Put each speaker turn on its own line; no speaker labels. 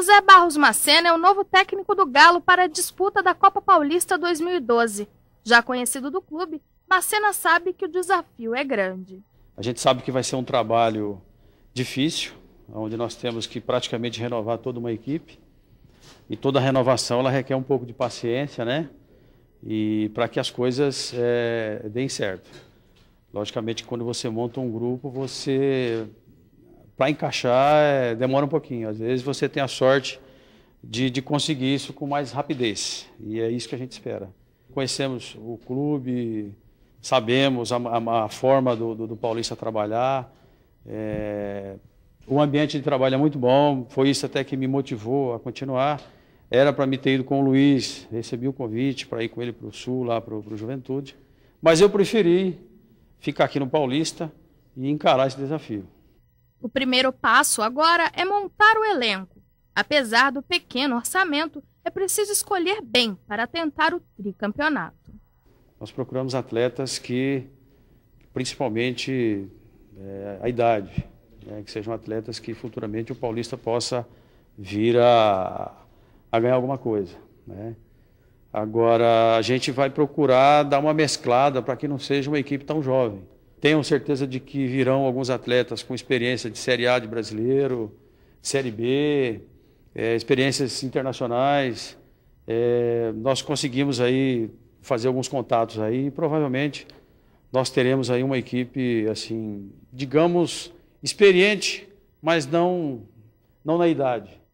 José Barros Macena é o novo técnico do Galo para a disputa da Copa Paulista 2012. Já conhecido do clube, Macena sabe que o desafio é grande.
A gente sabe que vai ser um trabalho difícil, onde nós temos que praticamente renovar toda uma equipe. E toda renovação ela requer um pouco de paciência, né? E para que as coisas é, deem certo. Logicamente, quando você monta um grupo, você para encaixar é, demora um pouquinho. Às vezes você tem a sorte de, de, conseguir isso com mais rapidez. E é isso que a gente espera. Conhecemos o clube, sabemos a, a, a forma do, do, do, Paulista trabalhar. É, o ambiente de trabalho é muito bom, foi isso até que me motivou a continuar. Era para me ter ido com o Luiz, recebi o convite para ir com ele para o Sul, lá para o Juventude. Mas eu preferi ficar aqui no Paulista e encarar esse desafio.
O primeiro passo agora é montar o elenco. Apesar do pequeno orçamento, é preciso escolher bem para tentar o tricampeonato.
Nós procuramos atletas que, principalmente é, a idade, né, que sejam atletas que futuramente o paulista possa vir a, a ganhar alguma coisa. Né? Agora, a gente vai procurar dar uma mesclada para que não seja uma equipe tão jovem. Tenham certeza de que virão alguns atletas com experiência de Série A de brasileiro, Série B, é, experiências internacionais. É, nós conseguimos aí fazer alguns contatos aí e provavelmente nós teremos aí uma equipe, assim, digamos, experiente, mas não, não na idade.